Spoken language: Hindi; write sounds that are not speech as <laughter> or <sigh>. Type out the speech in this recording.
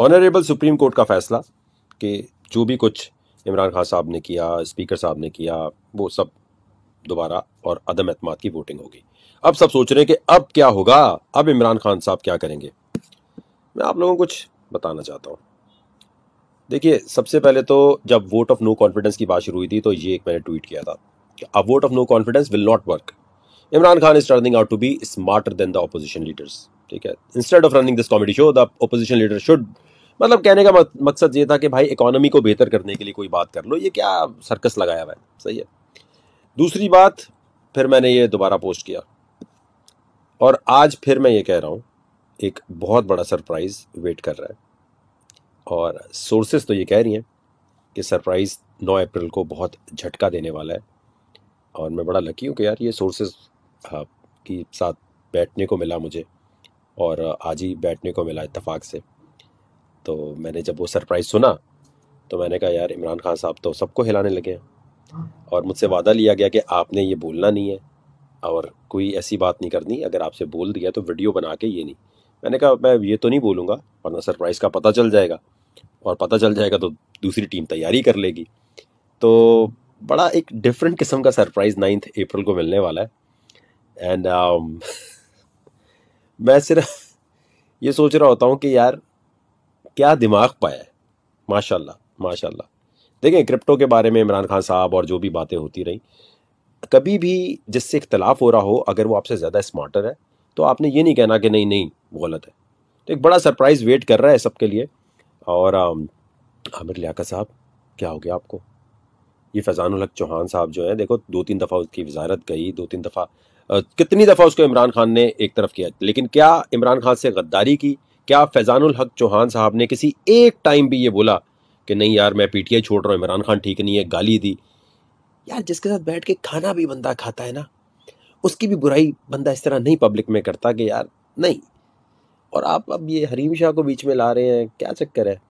ऑनरेबल सुप्रीम कोर्ट का फैसला कि जो भी कुछ इमरान खान साहब ने किया स्पीकर साहब ने किया वो सब दोबारा और अदम अतमाद की वोटिंग होगी अब सब सोच रहे हैं कि अब क्या होगा अब इमरान खान साहब क्या करेंगे मैं आप लोगों को कुछ बताना चाहता हूँ देखिए सबसे पहले तो जब वोट ऑफ नो कॉन्फिडेंस की बात शुरू हुई थी तो ये एक मैंने ट्वीट किया था कि अब vote of no confidence will not work Imran Khan is turning out to be smarter than the opposition leaders ठीक है instead of running this comedy show the opposition leader should मतलब कहने का मकसद ये था कि भाई इकोनॉमी को बेहतर करने के लिए कोई बात कर लो ये क्या सर्कस लगाया हुआ है सही है दूसरी बात फिर मैंने ये दोबारा पोस्ट किया और आज फिर मैं ये कह रहा हूँ एक बहुत बड़ा सरप्राइज़ वेट कर रहा है और सोर्सेज तो ये कह रही हैं कि सरप्राइज़ 9 अप्रैल को बहुत झटका देने वाला है और मैं बड़ा लकी हूँ कि यार ये सोर्सेज हाँ, की साथ बैठने को मिला मुझे और आज ही बैठने को मिला इतफाक़ से तो मैंने जब वो सरप्राइज़ सुना तो मैंने कहा यार इमरान खान साहब तो सबको हिलाने लगे हैं और मुझसे वादा लिया गया कि आपने ये बोलना नहीं है और कोई ऐसी बात नहीं करनी अगर आपसे बोल दिया तो वीडियो बना के ये नहीं मैंने कहा मैं ये तो नहीं बोलूँगा वरना सरप्राइज़ का पता चल जाएगा और पता चल जाएगा तो दूसरी टीम तैयारी कर लेगी तो बड़ा एक डिफरेंट किस्म का सरप्राइज़ नाइन्थ अप्रैल को मिलने वाला है एंड मैं सिर्फ <laughs> ये सोच रहा होता हूँ कि यार क्या दिमाग पाया है माशाल्लाह माशाल्लाह देखें क्रिप्टो के बारे में इमरान खान साहब और जो भी बातें होती रहीं कभी भी जिससे इख्तलाफ हो रहा हो अगर वो आपसे ज़्यादा स्मार्टर है तो आपने ये नहीं कहना कि नहीं नहीं गलत है तो एक बड़ा सरप्राइज़ वेट कर रहा है सबके लिए और आमिर लियाका साहब क्या हो गया आपको ये फैज़ान चौहान साहब जो है देखो दो तीन दफ़ा उसकी वजारत गई दो तीन दफ़ा कितनी दफ़ा उसको इमरान खान ने एक तरफ किया लेकिन क्या इमरान खान से गद्दारी की क्या फैज़ानुल हक चौहान साहब ने किसी एक टाइम भी ये बोला कि नहीं यार मैं पी छोड़ रहा हूँ इमरान खान ठीक नहीं है गाली दी यार जिसके साथ बैठ के खाना भी बंदा खाता है ना उसकी भी बुराई बंदा इस तरह नहीं पब्लिक में करता कि यार नहीं और आप अब ये हरीम शाह को बीच में ला रहे हैं क्या चक्कर है